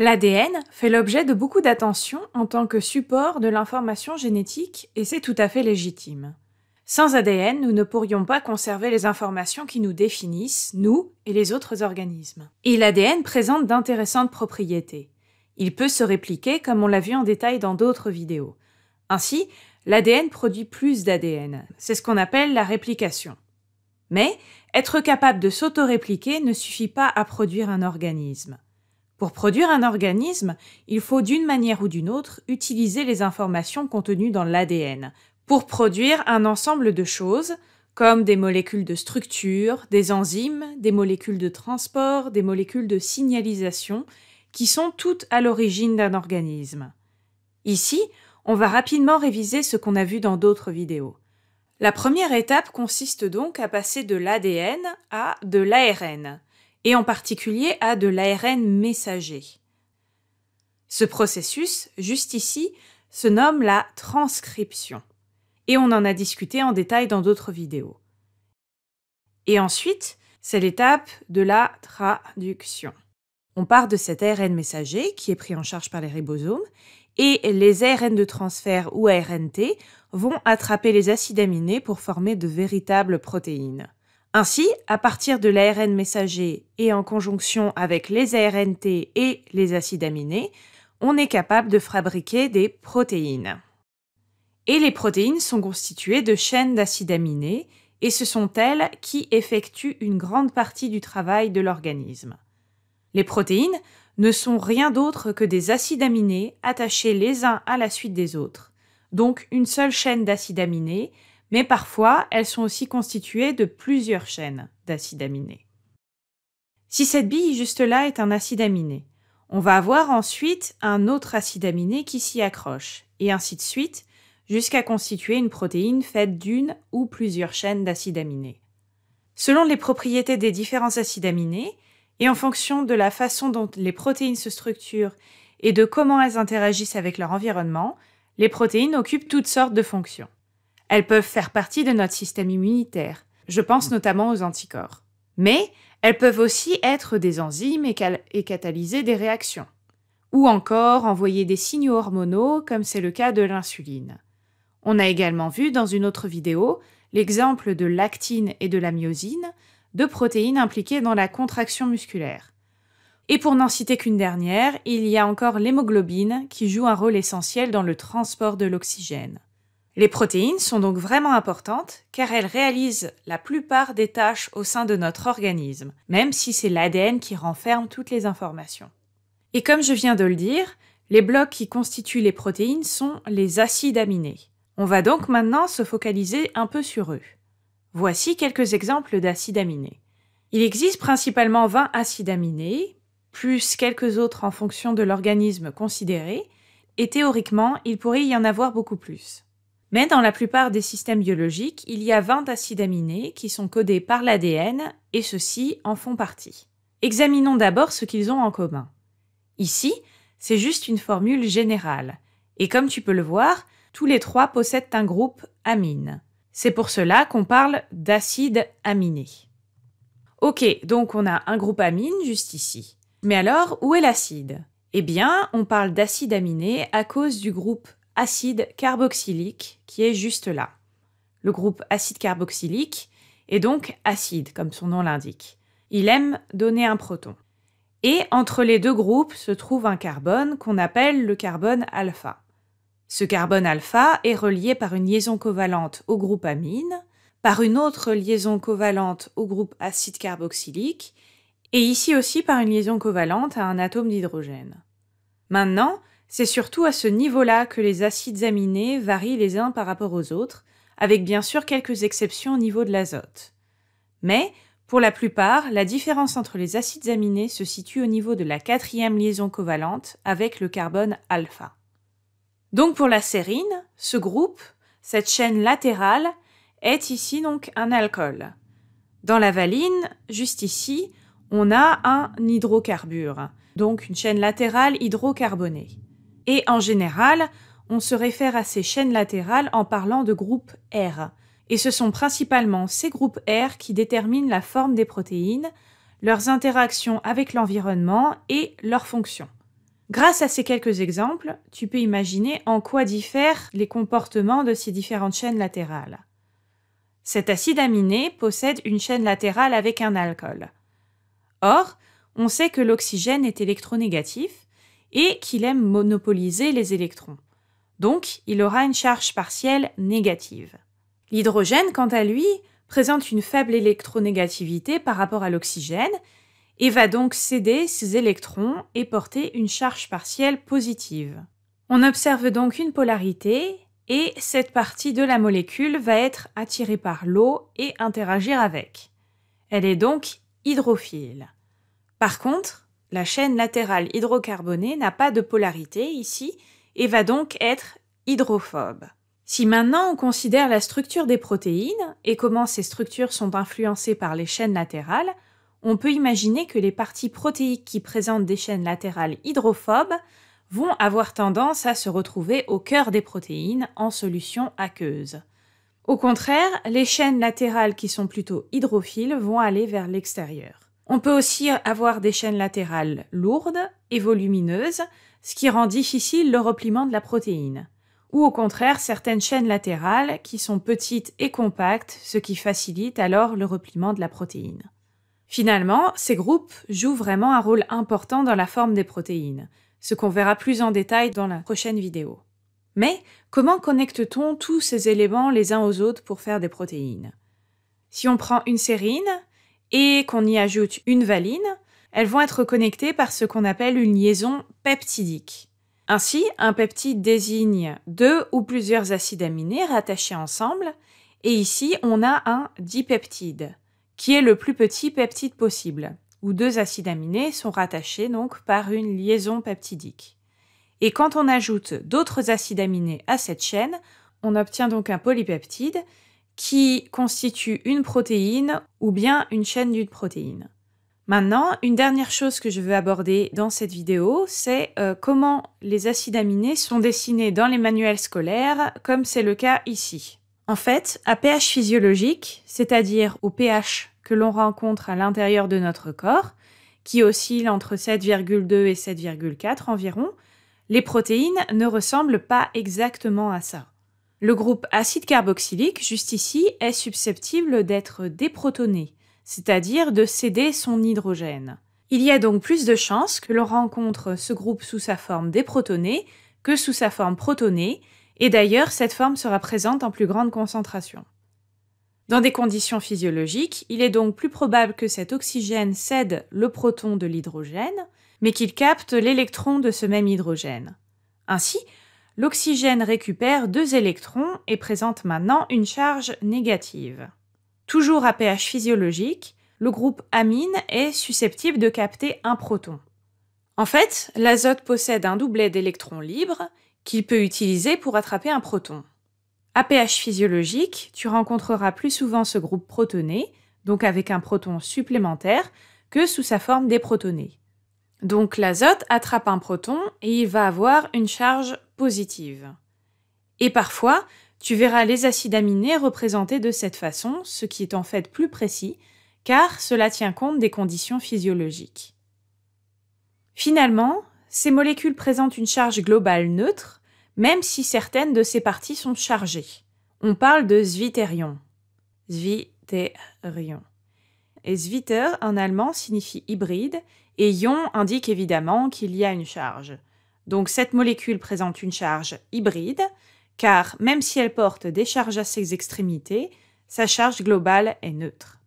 L'ADN fait l'objet de beaucoup d'attention en tant que support de l'information génétique et c'est tout à fait légitime. Sans ADN, nous ne pourrions pas conserver les informations qui nous définissent, nous et les autres organismes. Et l'ADN présente d'intéressantes propriétés. Il peut se répliquer comme on l'a vu en détail dans d'autres vidéos. Ainsi, l'ADN produit plus d'ADN. C'est ce qu'on appelle la réplication. Mais être capable de s'auto-répliquer ne suffit pas à produire un organisme. Pour produire un organisme, il faut d'une manière ou d'une autre utiliser les informations contenues dans l'ADN pour produire un ensemble de choses, comme des molécules de structure, des enzymes, des molécules de transport, des molécules de signalisation, qui sont toutes à l'origine d'un organisme. Ici, on va rapidement réviser ce qu'on a vu dans d'autres vidéos. La première étape consiste donc à passer de l'ADN à de l'ARN et en particulier à de l'ARN messager. Ce processus, juste ici, se nomme la transcription, et on en a discuté en détail dans d'autres vidéos. Et ensuite, c'est l'étape de la traduction. On part de cet ARN messager qui est pris en charge par les ribosomes et les ARN de transfert ou ARNT vont attraper les acides aminés pour former de véritables protéines. Ainsi, à partir de l'ARN messager et en conjonction avec les ARNT et les acides aminés, on est capable de fabriquer des protéines. Et les protéines sont constituées de chaînes d'acides aminés, et ce sont elles qui effectuent une grande partie du travail de l'organisme. Les protéines ne sont rien d'autre que des acides aminés attachés les uns à la suite des autres, donc une seule chaîne d'acides aminés mais parfois elles sont aussi constituées de plusieurs chaînes d'acides aminés. Si cette bille juste là est un acide aminé, on va avoir ensuite un autre acide aminé qui s'y accroche, et ainsi de suite, jusqu'à constituer une protéine faite d'une ou plusieurs chaînes d'acides aminés. Selon les propriétés des différents acides aminés, et en fonction de la façon dont les protéines se structurent et de comment elles interagissent avec leur environnement, les protéines occupent toutes sortes de fonctions. Elles peuvent faire partie de notre système immunitaire. Je pense mm. notamment aux anticorps. Mais elles peuvent aussi être des enzymes et, catalyser des réactions. Ou encore envoyer des signaux hormonaux comme c'est le cas de l'insuline. On a également vu dans une autre vidéo l'exemple de l'actine et de la myosine, deux protéines impliquées dans la contraction musculaire. Et pour n'en citer qu'une dernière, il y a encore l'hémoglobine qui joue un rôle essentiel dans le transport de l'oxygène. Les protéines sont donc vraiment importantes car elles réalisent la plupart des tâches au sein de notre organisme, même si c'est l'ADN qui renferme toutes les informations. Et comme je viens de le dire, les blocs qui constituent les protéines sont les acides aminés. On va donc maintenant se focaliser un peu sur eux. Voici quelques exemples d'acides aminés. Il existe principalement 20 acides aminés, plus quelques autres en fonction de l'organisme considéré, et théoriquement, il pourrait y en avoir beaucoup plus. Mais dans la plupart des systèmes biologiques, il y a 20 acides aminés qui sont codés par l'ADN et ceux-ci en font partie. Examinons d'abord ce qu'ils ont en commun. Ici, c'est juste une formule générale. Et comme tu peux le voir, tous les trois possèdent un groupe amine. C'est pour cela qu'on parle d'acide aminé. Ok, donc on a un groupe amine juste ici. Mais alors, où est l'acide Eh bien, on parle d'acide aminé à cause du groupe acide carboxylique qui est juste là. Le groupe acide carboxylique est donc acide, comme son nom l'indique. Il aime donner un proton. Et entre les deux groupes se trouve un carbone qu'on appelle le carbone alpha. Ce carbone alpha est relié par une liaison covalente au groupe amine, par une autre liaison covalente au groupe acide carboxylique, et ici aussi par une liaison covalente à un atome d'hydrogène. Maintenant, c'est surtout à ce niveau-là que les acides aminés varient les uns par rapport aux autres, avec bien sûr quelques exceptions au niveau de l'azote. Mais, pour la plupart, la différence entre les acides aminés se situe au niveau de la quatrième liaison covalente avec le carbone alpha. Donc pour la sérine, ce groupe, cette chaîne latérale, est ici donc un alcool. Dans la valine, juste ici, on a un hydrocarbure, donc une chaîne latérale hydrocarbonée. Et en général, on se réfère à ces chaînes latérales en parlant de groupes R. Et ce sont principalement ces groupes R qui déterminent la forme des protéines, leurs interactions avec l'environnement et leurs fonctions. Grâce à ces quelques exemples, tu peux imaginer en quoi diffèrent les comportements de ces différentes chaînes latérales. Cet acide aminé possède une chaîne latérale avec un alcool. Or, on sait que l'oxygène est électronégatif, et qu'il aime monopoliser les électrons. Donc, il aura une charge partielle négative. L'hydrogène, quant à lui, présente une faible électronégativité par rapport à l'oxygène et va donc céder ses électrons et porter une charge partielle positive. On observe donc une polarité et cette partie de la molécule va être attirée par l'eau et interagir avec. Elle est donc hydrophile. Par contre, la chaîne latérale hydrocarbonée n'a pas de polarité ici et va donc être hydrophobe. Si maintenant on considère la structure des protéines et comment ces structures sont influencées par les chaînes latérales, on peut imaginer que les parties protéiques qui présentent des chaînes latérales hydrophobes vont avoir tendance à se retrouver au cœur des protéines en solution aqueuse. Au contraire, les chaînes latérales qui sont plutôt hydrophiles vont aller vers l'extérieur. On peut aussi avoir des chaînes latérales lourdes et volumineuses, ce qui rend difficile le repliement de la protéine. Ou au contraire, certaines chaînes latérales qui sont petites et compactes, ce qui facilite alors le repliement de la protéine. Finalement, ces groupes jouent vraiment un rôle important dans la forme des protéines, ce qu'on verra plus en détail dans la prochaine vidéo. Mais comment connecte-t-on tous ces éléments les uns aux autres pour faire des protéines Si on prend une sérine, et qu'on y ajoute une valine, elles vont être connectées par ce qu'on appelle une liaison peptidique. Ainsi, un peptide désigne deux ou plusieurs acides aminés rattachés ensemble, et ici on a un dipeptide, qui est le plus petit peptide possible, où deux acides aminés sont rattachés donc par une liaison peptidique. Et quand on ajoute d'autres acides aminés à cette chaîne, on obtient donc un polypeptide qui constituent une protéine ou bien une chaîne d'une protéine. Maintenant, une dernière chose que je veux aborder dans cette vidéo, c'est euh, comment les acides aminés sont dessinés dans les manuels scolaires, comme c'est le cas ici. En fait, à pH physiologique, c'est-à-dire au pH que l'on rencontre à l'intérieur de notre corps, qui oscille entre 7,2 et 7,4 environ, les protéines ne ressemblent pas exactement à ça. Le groupe acide carboxylique, juste ici, est susceptible d'être déprotoné, c'est-à-dire de céder son hydrogène. Il y a donc plus de chances que l'on rencontre ce groupe sous sa forme déprotonée que sous sa forme protonée, et d'ailleurs cette forme sera présente en plus grande concentration. Dans des conditions physiologiques, il est donc plus probable que cet oxygène cède le proton de l'hydrogène, mais qu'il capte l'électron de ce même hydrogène. Ainsi, l'oxygène récupère deux électrons et présente maintenant une charge négative. Toujours à pH physiologique, le groupe amine est susceptible de capter un proton. En fait, l'azote possède un doublet d'électrons libres qu'il peut utiliser pour attraper un proton. À pH physiologique, tu rencontreras plus souvent ce groupe protoné, donc avec un proton supplémentaire, que sous sa forme déprotonée. Donc l'azote attrape un proton et il va avoir une charge positive. Et parfois, tu verras les acides aminés représentés de cette façon, ce qui est en fait plus précis, car cela tient compte des conditions physiologiques. Finalement, ces molécules présentent une charge globale neutre, même si certaines de ces parties sont chargées. On parle de sviterion Svitérion. Et sviter en allemand signifie hybride, et ion indique évidemment qu'il y a une charge. Donc cette molécule présente une charge hybride, car même si elle porte des charges à ses extrémités, sa charge globale est neutre.